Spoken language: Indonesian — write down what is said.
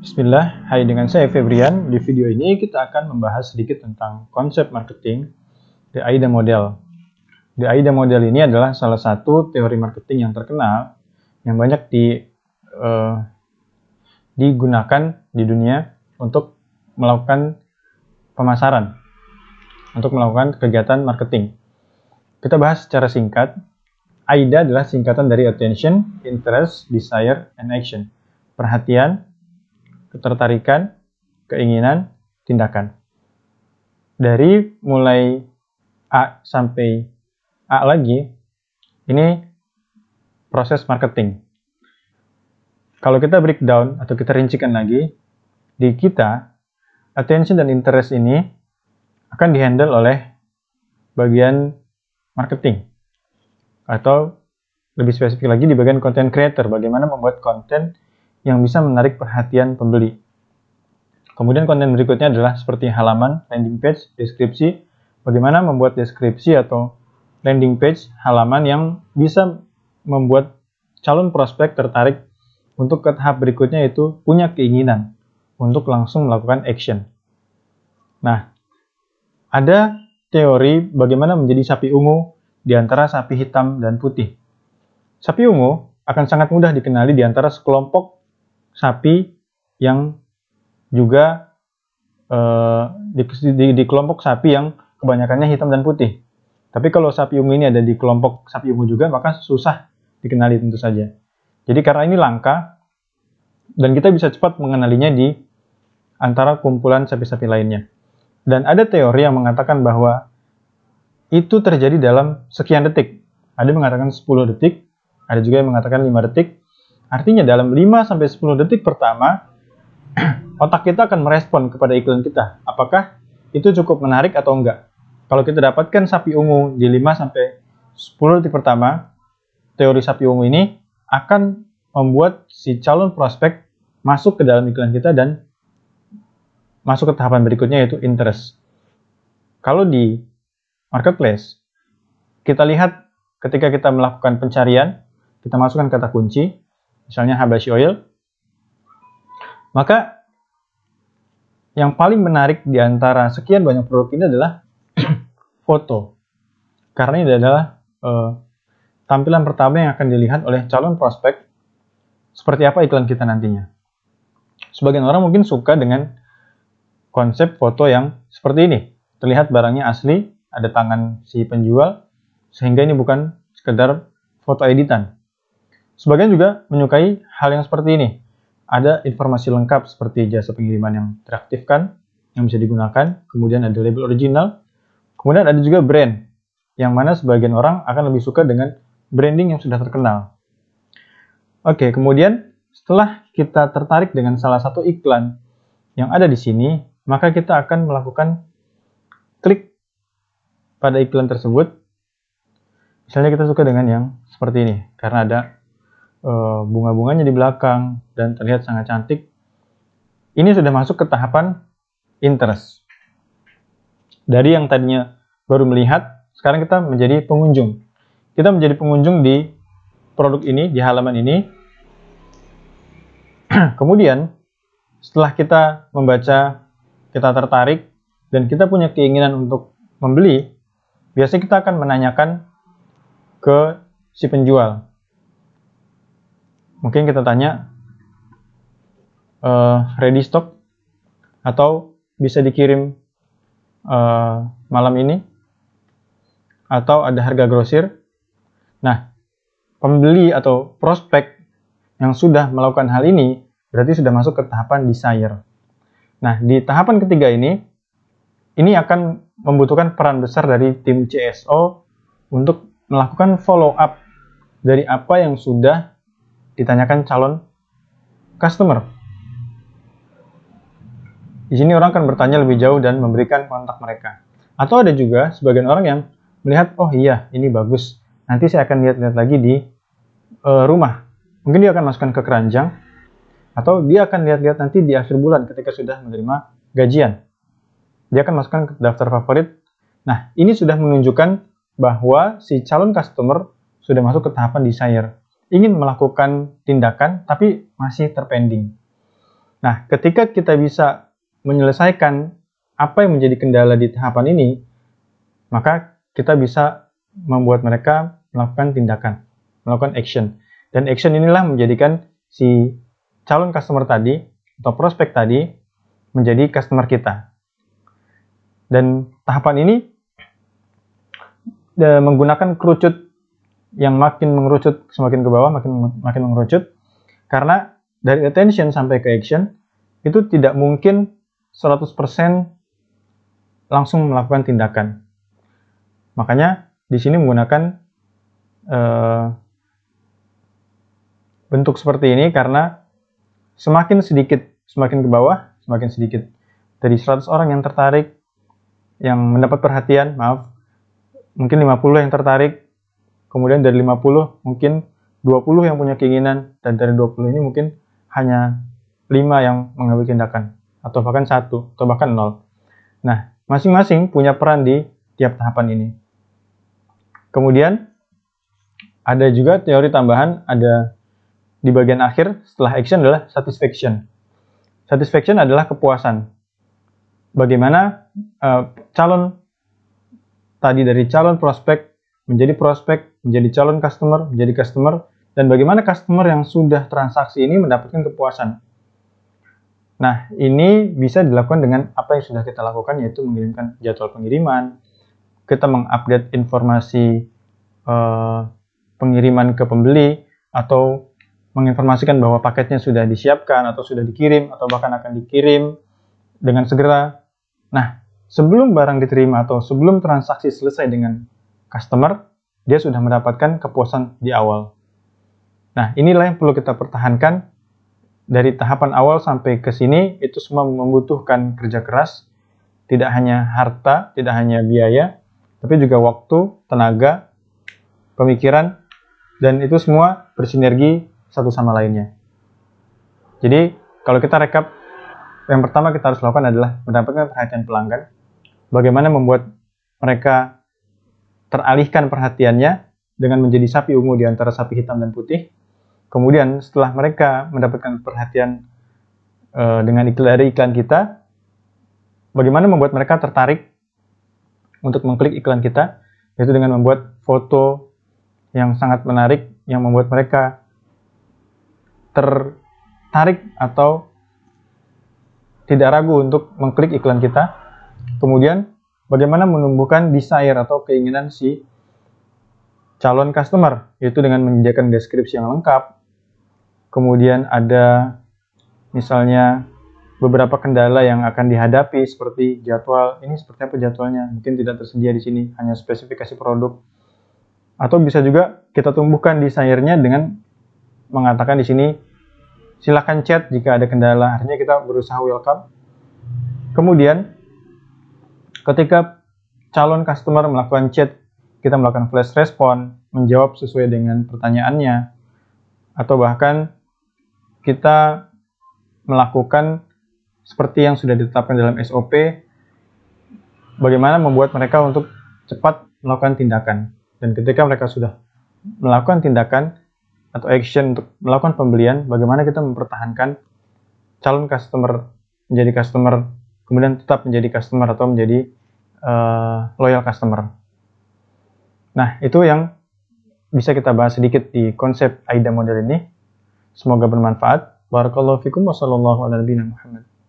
Bismillah, hai dengan saya Febrian. Di video ini kita akan membahas sedikit tentang konsep marketing, The AIDA Model. The AIDA Model ini adalah salah satu teori marketing yang terkenal, yang banyak di, uh, digunakan di dunia untuk melakukan pemasaran, untuk melakukan kegiatan marketing. Kita bahas secara singkat, AIDA adalah singkatan dari Attention, Interest, Desire, and Action. Perhatian, ketertarikan, keinginan, tindakan. Dari mulai A sampai A lagi, ini proses marketing. Kalau kita breakdown atau kita rincikan lagi, di kita, attention dan interest ini akan dihandle oleh bagian marketing. Atau lebih spesifik lagi di bagian content creator, bagaimana membuat konten yang bisa menarik perhatian pembeli. Kemudian konten berikutnya adalah seperti halaman, landing page, deskripsi, bagaimana membuat deskripsi atau landing page halaman yang bisa membuat calon prospek tertarik untuk ke tahap berikutnya itu punya keinginan untuk langsung melakukan action. Nah, ada teori bagaimana menjadi sapi ungu di antara sapi hitam dan putih. Sapi ungu akan sangat mudah dikenali di antara sekelompok sapi yang juga uh, di, di, di kelompok sapi yang kebanyakannya hitam dan putih. Tapi kalau sapi ungu ini ada di kelompok sapi ungu juga, maka susah dikenali tentu saja. Jadi karena ini langka, dan kita bisa cepat mengenalinya di antara kumpulan sapi-sapi lainnya. Dan ada teori yang mengatakan bahwa itu terjadi dalam sekian detik. Ada yang mengatakan 10 detik, ada juga yang mengatakan 5 detik, Artinya dalam 5-10 detik pertama, otak kita akan merespon kepada iklan kita. Apakah itu cukup menarik atau enggak? Kalau kita dapatkan sapi ungu di 5-10 detik pertama, teori sapi ungu ini akan membuat si calon prospek masuk ke dalam iklan kita dan masuk ke tahapan berikutnya yaitu interest. Kalau di marketplace, kita lihat ketika kita melakukan pencarian, kita masukkan kata kunci, misalnya Habashi Oil. Maka yang paling menarik di antara sekian banyak produk ini adalah foto. Karena ini adalah uh, tampilan pertama yang akan dilihat oleh calon prospek seperti apa iklan kita nantinya. Sebagian orang mungkin suka dengan konsep foto yang seperti ini. Terlihat barangnya asli, ada tangan si penjual, sehingga ini bukan sekedar foto editan. Sebagian juga menyukai hal yang seperti ini. Ada informasi lengkap seperti jasa pengiriman yang teraktifkan, yang bisa digunakan, kemudian ada label original, kemudian ada juga brand, yang mana sebagian orang akan lebih suka dengan branding yang sudah terkenal. Oke, kemudian setelah kita tertarik dengan salah satu iklan yang ada di sini, maka kita akan melakukan klik pada iklan tersebut. Misalnya kita suka dengan yang seperti ini, karena ada Eh, bunga-bunganya di belakang dan terlihat sangat cantik. Ini sudah masuk ke tahapan interest. Dari yang tadinya baru melihat, sekarang kita menjadi pengunjung. Kita menjadi pengunjung di produk ini, di halaman ini. Kemudian, setelah kita membaca, kita tertarik, dan kita punya keinginan untuk membeli, biasanya kita akan menanyakan ke si penjual mungkin kita tanya uh, ready stock atau bisa dikirim uh, malam ini atau ada harga grosir. Nah, pembeli atau prospek yang sudah melakukan hal ini berarti sudah masuk ke tahapan desire. Nah, di tahapan ketiga ini ini akan membutuhkan peran besar dari tim CSO untuk melakukan follow up dari apa yang sudah ditanyakan calon customer. Di sini orang akan bertanya lebih jauh dan memberikan kontak mereka. Atau ada juga sebagian orang yang melihat, oh iya ini bagus, nanti saya akan lihat-lihat lagi di uh, rumah. Mungkin dia akan masukkan ke keranjang, atau dia akan lihat-lihat nanti di akhir bulan ketika sudah menerima gajian. Dia akan masukkan ke daftar favorit. Nah, ini sudah menunjukkan bahwa si calon customer sudah masuk ke tahapan desire ingin melakukan tindakan tapi masih terpending. Nah, ketika kita bisa menyelesaikan apa yang menjadi kendala di tahapan ini, maka kita bisa membuat mereka melakukan tindakan, melakukan action. Dan action inilah menjadikan si calon customer tadi atau prospek tadi menjadi customer kita. Dan tahapan ini eh, menggunakan kerucut yang makin mengerucut semakin ke bawah makin makin mengerucut karena dari attention sampai ke action itu tidak mungkin 100% langsung melakukan tindakan. Makanya di sini menggunakan uh, bentuk seperti ini karena semakin sedikit, semakin ke bawah, semakin sedikit. Dari 100 orang yang tertarik, yang mendapat perhatian, maaf, mungkin 50 yang tertarik, kemudian dari 50 mungkin 20 yang punya keinginan dan dari 20 ini mungkin hanya 5 yang mengambil tindakan atau bahkan satu atau bahkan nol. Nah, masing-masing punya peran di tiap tahapan ini. Kemudian ada juga teori tambahan ada di bagian akhir setelah action adalah satisfaction. Satisfaction adalah kepuasan. Bagaimana uh, calon tadi dari calon prospek menjadi prospek menjadi calon customer, menjadi customer, dan bagaimana customer yang sudah transaksi ini mendapatkan kepuasan. Nah, ini bisa dilakukan dengan apa yang sudah kita lakukan, yaitu mengirimkan jadwal pengiriman, kita mengupdate informasi eh, pengiriman ke pembeli, atau menginformasikan bahwa paketnya sudah disiapkan, atau sudah dikirim, atau bahkan akan dikirim dengan segera. Nah, sebelum barang diterima atau sebelum transaksi selesai dengan customer, dia sudah mendapatkan kepuasan di awal. Nah, inilah yang perlu kita pertahankan dari tahapan awal sampai ke sini itu semua membutuhkan kerja keras, tidak hanya harta, tidak hanya biaya, tapi juga waktu, tenaga, pemikiran, dan itu semua bersinergi satu sama lainnya. Jadi, kalau kita rekap, yang pertama kita harus lakukan adalah mendapatkan perhatian pelanggan, bagaimana membuat mereka teralihkan perhatiannya dengan menjadi sapi ungu di antara sapi hitam dan putih. Kemudian setelah mereka mendapatkan perhatian e, dengan iklan dari iklan kita, bagaimana membuat mereka tertarik untuk mengklik iklan kita, yaitu dengan membuat foto yang sangat menarik yang membuat mereka tertarik atau tidak ragu untuk mengklik iklan kita. Kemudian bagaimana menumbuhkan desire atau keinginan si calon customer, yaitu dengan menyediakan deskripsi yang lengkap. Kemudian ada misalnya beberapa kendala yang akan dihadapi seperti jadwal, ini seperti apa jadwalnya, mungkin tidak tersedia di sini, hanya spesifikasi produk. Atau bisa juga kita tumbuhkan desire-nya dengan mengatakan di sini silahkan chat jika ada kendala, artinya kita berusaha welcome. Kemudian Ketika calon customer melakukan chat, kita melakukan flash respon, menjawab sesuai dengan pertanyaannya, atau bahkan kita melakukan seperti yang sudah ditetapkan dalam SOP, bagaimana membuat mereka untuk cepat melakukan tindakan. Dan ketika mereka sudah melakukan tindakan atau action untuk melakukan pembelian, bagaimana kita mempertahankan calon customer menjadi customer, kemudian tetap menjadi customer atau menjadi uh, loyal customer. Nah, itu yang bisa kita bahas sedikit di konsep AIDA model ini. Semoga bermanfaat. Barakallahu fikum wa sallallahu ala